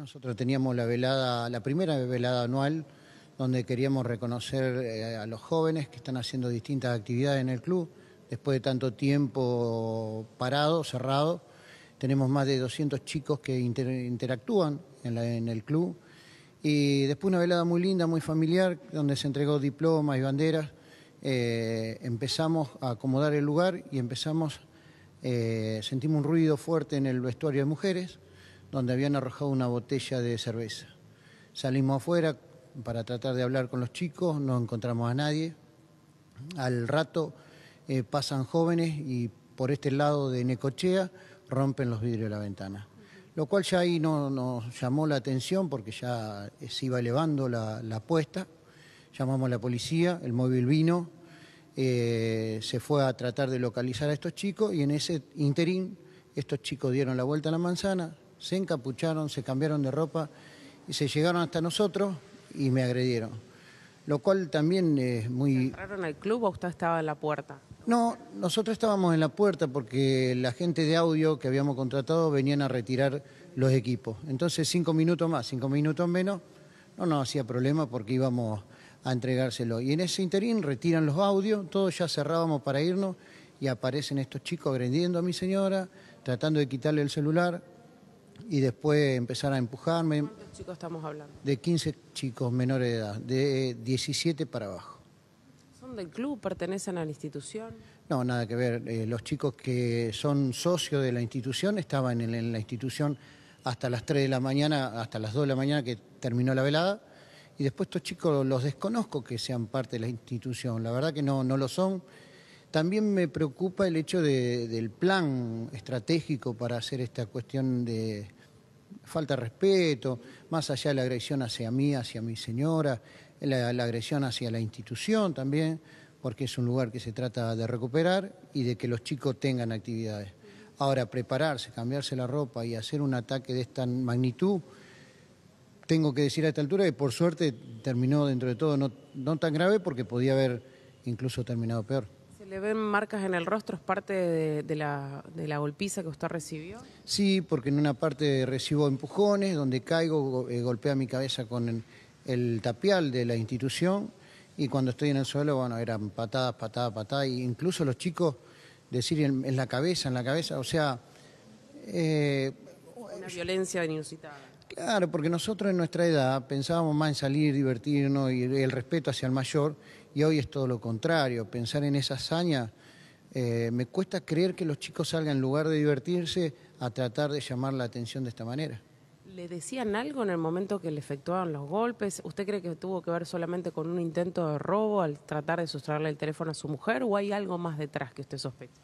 Nosotros teníamos la velada, la primera velada anual, donde queríamos reconocer eh, a los jóvenes que están haciendo distintas actividades en el club. Después de tanto tiempo parado, cerrado, tenemos más de 200 chicos que interactúan en, el club. Y después una velada muy linda, muy familiar, donde se entregó diplomas y banderas. Eh, empezamos a acomodar el lugar y empezamos, eh, sentimos un ruido fuerte en el vestuario de mujeres donde habían arrojado una botella de cerveza. Salimos afuera para tratar de hablar con los chicos, no encontramos a nadie. Al rato eh, pasan jóvenes y por este lado de Necochea rompen los vidrios de la ventana. Lo cual ya ahí no, nos llamó la atención porque ya se iba elevando la, apuesta. Llamamos a la policía, el móvil vino, eh, se fue a tratar de localizar a estos chicos y en ese interín estos chicos dieron la vuelta a la manzana, se encapucharon, se cambiaron de ropa y se llegaron hasta nosotros y me agredieron. Lo cual también es muy... ¿Entraron al club o usted estaba en la puerta? No, nosotros estábamos en la puerta porque la gente de audio que habíamos contratado venían a retirar los equipos. Entonces cinco minutos más, cinco minutos menos, no nos hacía problema porque íbamos a entregárselo. Y en ese interín retiran los audios, todos ya cerrábamos para irnos y aparecen estos chicos agrediendo a mi señora, tratando de quitarle el celular, y después empezar a empujarme. ¿Cuántos chicos estamos hablando? De 15 chicos menores de edad, de 17 para abajo. ¿Son del club? ¿Pertenecen a la institución? No, nada que ver. Eh, los chicos que son socios de la institución estaban en, la institución hasta las 3 de la mañana, hasta las 2 de la mañana que terminó la velada. Y después estos chicos los desconozco que sean parte de la institución. La verdad que no, no lo son. También me preocupa el hecho del plan estratégico para hacer esta cuestión de falta de respeto, más allá de la agresión hacia mí, hacia mi señora, la, agresión hacia la institución también, porque es un lugar que se trata de recuperar y de que los chicos tengan actividades. Ahora, prepararse, cambiarse la ropa y hacer un ataque de esta magnitud, tengo que decir a esta altura que por suerte terminó dentro de todo no tan grave porque podía haber incluso terminado peor le ven marcas en el rostro? ¿Es parte de, la, golpiza que usted recibió? Sí, porque en una parte recibo empujones, donde caigo, eh, golpea mi cabeza con el, tapial de la institución y cuando estoy en el suelo, bueno, eran patadas, patadas, patadas. E incluso los chicos decir en, la cabeza, en la cabeza, o sea... Eh, una violencia inusitada. Claro, porque nosotros en nuestra edad pensábamos más en salir, divertirnos y el respeto hacia el mayor, y hoy es todo lo contrario. Pensar en esa hazaña, eh, me cuesta creer que los chicos salgan en lugar de divertirse a tratar de llamar la atención de esta manera. ¿Le decían algo en el momento que le efectuaban los golpes? ¿Usted cree que tuvo que ver solamente con un intento de robo al tratar de sustraerle el teléfono a su mujer o hay algo más detrás que usted sospecha?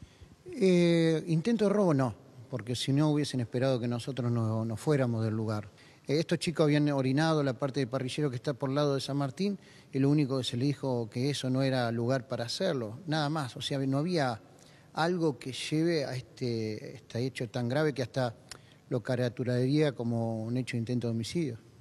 Eh, intento de robo no porque si no hubiesen esperado que nosotros no, fuéramos del lugar. Eh, estos chicos habían orinado la parte de parrillero que está por el lado de San Martín y lo único que se le dijo que eso no era lugar para hacerlo, nada más. O sea, no había algo que lleve a este, este hecho tan grave que hasta lo vía como un hecho de intento de homicidio.